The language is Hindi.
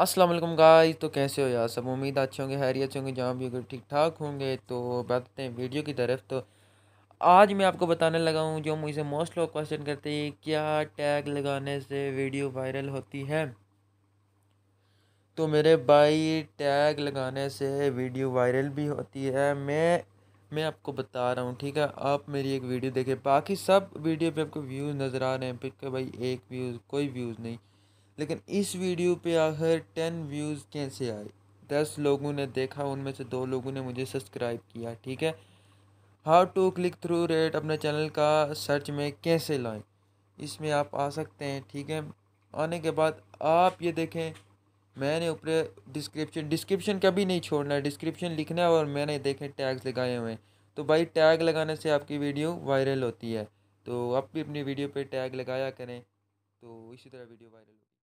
असलम गाइस तो कैसे हो यार सब उम्मीद अच्छे होंगे हैरी अच्छे होंगे जहाँ भी होंगे ठीक ठाक होंगे तो बताते हैं वीडियो की तरफ तो आज मैं आपको बताने लगा हूँ जो मुझे मोस्ट लोग क्वेश्चन करते हैं क्या टैग लगाने से वीडियो वायरल होती है तो मेरे भाई टैग लगाने से वीडियो वायरल भी होती है मैं मैं आपको बता रहा हूँ ठीक है आप मेरी एक वीडियो देखें बाकी सब वीडियो पर आपको व्यूज़ नज़र आ रहे हैं पिक भाई एक व्यूज़ कोई व्यूज़ नहीं लेकिन इस वीडियो पे आखिर टेन व्यूज़ कैसे आए दस लोगों ने देखा उनमें से दो लोगों ने मुझे सब्सक्राइब किया ठीक है how to click through rate अपने चैनल का सर्च में कैसे लाएं इसमें आप आ सकते हैं ठीक है आने के बाद आप ये देखें मैंने ऊपर डिस्क्रिप्शन डिस्क्रिप्शन कभी नहीं छोड़ना है डिस्क्रिप्शन लिखना है और मैंने देखें टैग्स लगाए हुए हैं तो भाई टैग लगाने से आपकी वीडियो वायरल होती है तो आप भी अपनी वीडियो पे टैग लगाया करें तो इसी तरह वीडियो वायरल